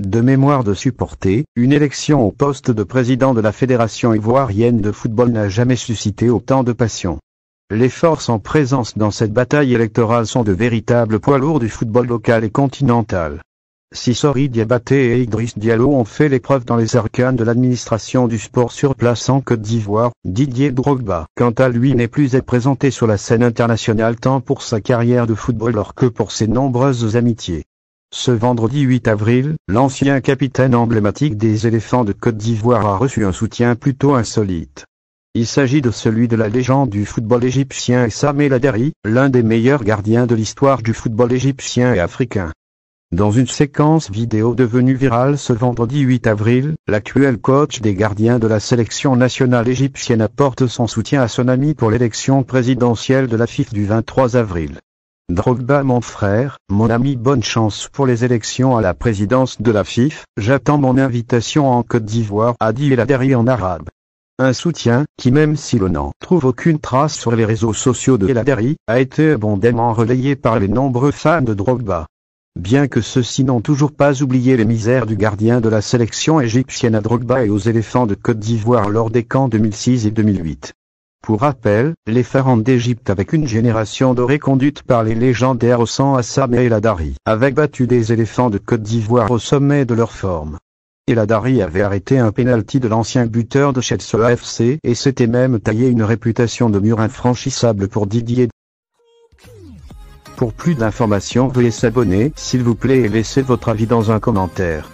de mémoire de supporter, une élection au poste de président de la Fédération ivoirienne de football n'a jamais suscité autant de passion. Les forces en présence dans cette bataille électorale sont de véritables poids lourds du football local et continental. Sissori Diabaté et Idriss Diallo ont fait l'épreuve dans les arcanes de l'administration du sport sur place en Côte d'Ivoire. Didier Drogba, quant à lui, n'est plus présenté sur la scène internationale tant pour sa carrière de footballeur que pour ses nombreuses amitiés. Ce vendredi 8 avril, l'ancien capitaine emblématique des éléphants de Côte d'Ivoire a reçu un soutien plutôt insolite. Il s'agit de celui de la légende du football égyptien Sam El l'un des meilleurs gardiens de l'histoire du football égyptien et africain. Dans une séquence vidéo devenue virale ce vendredi 8 avril, l'actuel coach des gardiens de la sélection nationale égyptienne apporte son soutien à son ami pour l'élection présidentielle de la FIF du 23 avril. Drogba mon frère, mon ami bonne chance pour les élections à la présidence de la FIF, j'attends mon invitation en Côte d'Ivoire a dit Eladeri en arabe. Un soutien, qui même si l'on n'en trouve aucune trace sur les réseaux sociaux de Eladeri, a été abondamment relayé par les nombreux fans de Drogba. Bien que ceux-ci n'ont toujours pas oublié les misères du gardien de la sélection égyptienne à Drogba et aux éléphants de Côte d'Ivoire lors des camps 2006 et 2008. Pour rappel, les pharaons d'Égypte avec une génération dorée conduite par les légendaires sang Assam et Eladari avaient battu des éléphants de Côte d'Ivoire au sommet de leur forme. Eladari avait arrêté un penalty de l'ancien buteur de Chelsea AFC et s'était même taillé une réputation de mur infranchissable pour Didier. Pour plus d'informations veuillez s'abonner s'il vous plaît et laissez votre avis dans un commentaire.